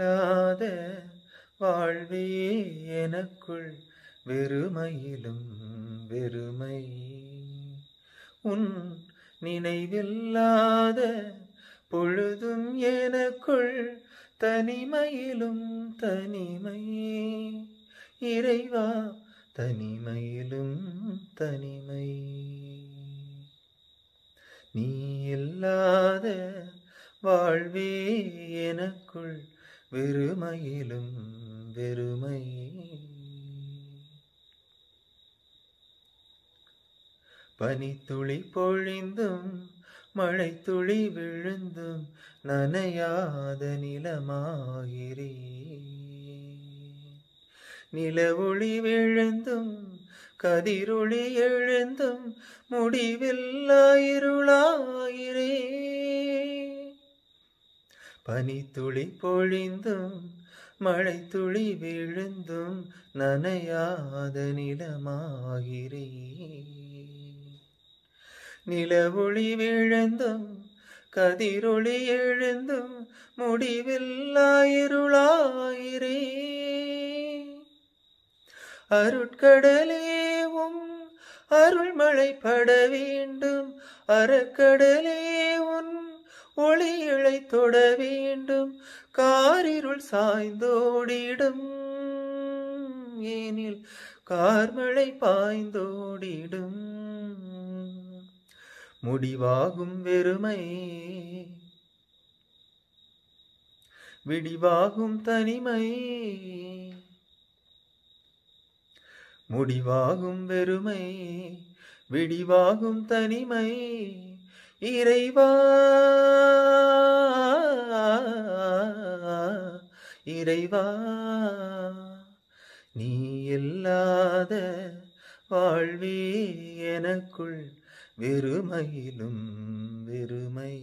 இல்லாத வாழ்வே எனக்குள் வெறுமையிலும் வெறுமை உன் நினைவில்லாத பொழுதும் எனக்குள் தனிமையிலும் தனிமை இறைவா தனிமையிலும் தனிமை நீ இல்லாத வாழ்வே எனக்குள் வெறுமையிலும் வெறுமை பனித்துளி பொழிந்தும் மழை துளி விழுந்தும் நனையாத நிலமாகிறே ஒளி விழுந்தும் கதிரொளி எழுந்தும் முடிவில்லாயிரு பனித்துளி பொழிந்தும் மழை துளி விழுந்தும் நனையாத நிலமாகிறே நிலவொளி விழுந்தும் கதிரொளி எழுந்தும் முடிவில்லா இருளாகிறே அருட்கடலே உம் அருள்மழை பட வேண்டும் அறக்கடலே ஒளி இழை தொட வேண்டும் காரிருள் சாய்ந்தோடிடும் ஏனில் கார்மழை பாய்ந்தோடிடும் முடிவாகும் வெறுமை விடிவாகும் தனிமை முடிவாகும் வெறுமை விடிவாகும் தனிமை இறைவா இறைவா நீ இல்லாத வாழ்வே எனக்குள் வெறுமையிலும் வெறுமை